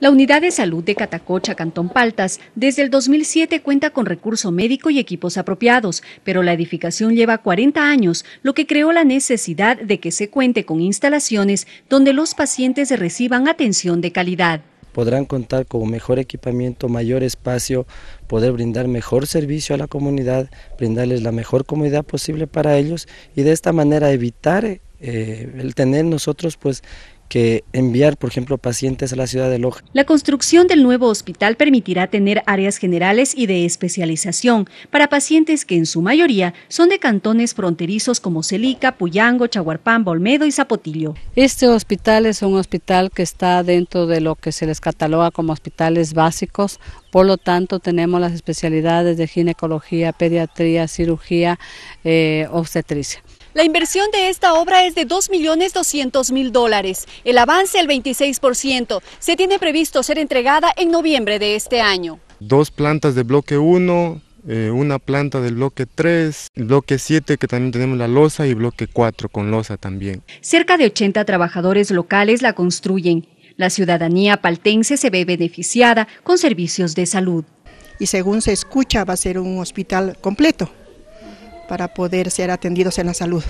La unidad de salud de Catacocha, Cantón Paltas, desde el 2007 cuenta con recurso médico y equipos apropiados, pero la edificación lleva 40 años, lo que creó la necesidad de que se cuente con instalaciones donde los pacientes reciban atención de calidad. Podrán contar con mejor equipamiento, mayor espacio, poder brindar mejor servicio a la comunidad, brindarles la mejor comodidad posible para ellos y de esta manera evitar eh, el tener nosotros pues que enviar, por ejemplo, pacientes a la ciudad de Loja. La construcción del nuevo hospital permitirá tener áreas generales y de especialización para pacientes que en su mayoría son de cantones fronterizos como Celica, Puyango, Chaguarpán, Bolmedo y Zapotillo. Este hospital es un hospital que está dentro de lo que se les cataloga como hospitales básicos, por lo tanto tenemos las especialidades de ginecología, pediatría, cirugía, eh, obstetricia. La inversión de esta obra es de 2.200.000 dólares el avance el 26%. Se tiene previsto ser entregada en noviembre de este año. Dos plantas de bloque 1, eh, una planta del bloque 3, bloque 7 que también tenemos la losa y bloque 4 con losa también. Cerca de 80 trabajadores locales la construyen. La ciudadanía paltense se ve beneficiada con servicios de salud. Y según se escucha va a ser un hospital completo para poder ser atendidos en la salud.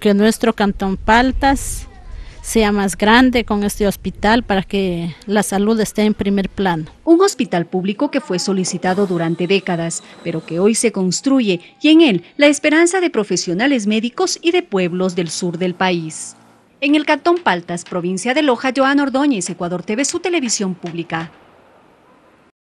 Que nuestro cantón Paltas sea más grande con este hospital para que la salud esté en primer plano. Un hospital público que fue solicitado durante décadas, pero que hoy se construye y en él la esperanza de profesionales médicos y de pueblos del sur del país. En el Cantón Paltas, provincia de Loja, Joan Ordóñez, Ecuador TV, su televisión pública.